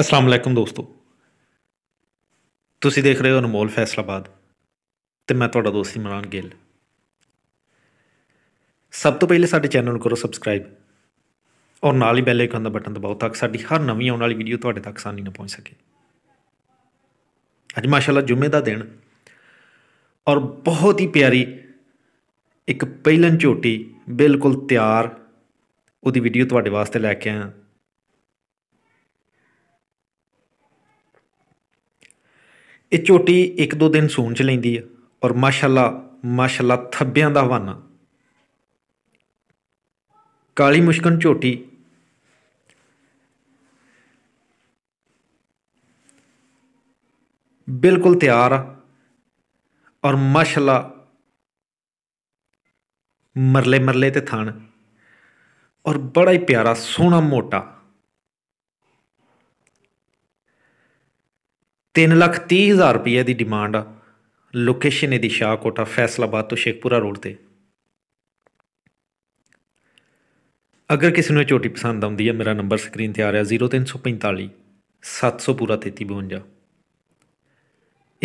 ਅਸਲਾਮ ਅਲੈਕਮ ਦੋਸਤੋ ਤੁਸੀਂ ਦੇਖ ਰਹੇ ਹੋ ਅਨਮੋਲ ਫੈਸਲਾਬਾਦ ਤੇ ਮੈਂ ਤੁਹਾਡਾ ਦੋਸਤ ਇਮਰਾਨ ਗਿੱਲ ਸਭ ਤੋਂ ਪਹਿਲੇ ਸਾਡੇ ਚੈਨਲ ਨੂੰ ਕਰੋ ਸਬਸਕ੍ਰਾਈਬ ਔਰ ਨਾਲ ਹੀ ਬੈਲ ਆਈਕਨ ਦਾ ਬਟਨ ਦਬਾਓ ਤਾਂ ਕਿ ਸਾਡੀ ਹਰ ਨਵੀਂ ਆਉਣ ਵਾਲੀ ਵੀਡੀਓ ਤੁਹਾਡੇ ਤੱਕ ਆਸਾਨੀ ਨਾਲ ਪਹੁੰਚ ਸਕੇ ਅੱਜ ਮਾਸ਼ਾਅੱਲਾ ਜੁਮੇ ਦਾ ਦਿਨ ਔਰ ਬਹੁਤ ਹੀ ਪਿਆਰੀ ਇੱਕ ਪਹਿਲਨ ਝੋਟੀ ਬਿਲਕੁਲ ਤਿਆਰ ਉਹਦੀ ਵੀਡੀਓ ਤੁਹਾਡੇ ਵਾਸਤੇ ਲੈ ਕੇ ਆਇਆ ਇਹ ਝੋਟੀ ਇੱਕ ਦੋ ਦਿਨ ਸੂਣ ਚ ਲੈਂਦੀ ਆ ਔਰ ਮਾਸ਼ਾਅੱਲਾ ਮਾਸ਼ਾਅੱਲਾ ਥੱਬਿਆਂ ਦਾ ਹਵਾਨਾ ਕਾਲੀ ਮੁਸ਼ਕਨ ਝੋਟੀ ਬਿਲਕੁਲ ਤਿਆਰ ਆ ਔਰ ਮਾਸ਼ਾਅੱਲਾ ਮਰਲੇ ਮਰਲੇ ਤੇ ਥਣ ਔਰ ਬੜਾ ਹੀ ਪਿਆਰਾ ਸੋਹਣਾ ਮੋਟਾ 3 ਲੱਖ 30 ਹਜ਼ਾਰ ਰੁਪਏ ਦੀ ਡਿਮਾਂਡ ਆ ਲੋਕੇਸ਼ਨ ਇਹਦੀ ਸ਼ਾਹਕੋਟਾ ਫੈਸਲਾਬਾਦ ਤੋਂ ਸ਼ੇਖਪੁਰਾ ਰੋਡ ਤੇ ਅਗਰ ਕਿਸੇ ਨੂੰ ਝੋਟੀ ਪਸੰਦ ਆਉਂਦੀ ਹੈ ਮੇਰਾ ਨੰਬਰ ਸਕਰੀਨ ਤੇ ਆ ਰਿਹਾ 0345 700 ਪੂਰਾ 3352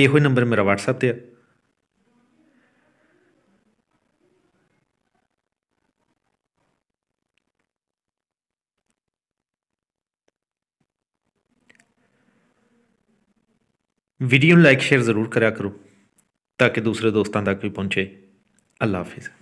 ਇਹੋ ਨੰਬਰ ਮੇਰਾ WhatsApp ਤੇ ਆ ਵੀਡੀਓ ਨੂੰ ਲਾਈਕ ਸ਼ੇਅਰ ਜ਼ਰੂਰ ਕਰਿਆ ਕਰੋ ਤਾਂ ਕਿ ਦੂਸਰੇ ਦੋਸਤਾਂ ਤੱਕ ਵੀ ਪਹੁੰਚੇ ਅੱਲਾ ਹਾਫਿਜ਼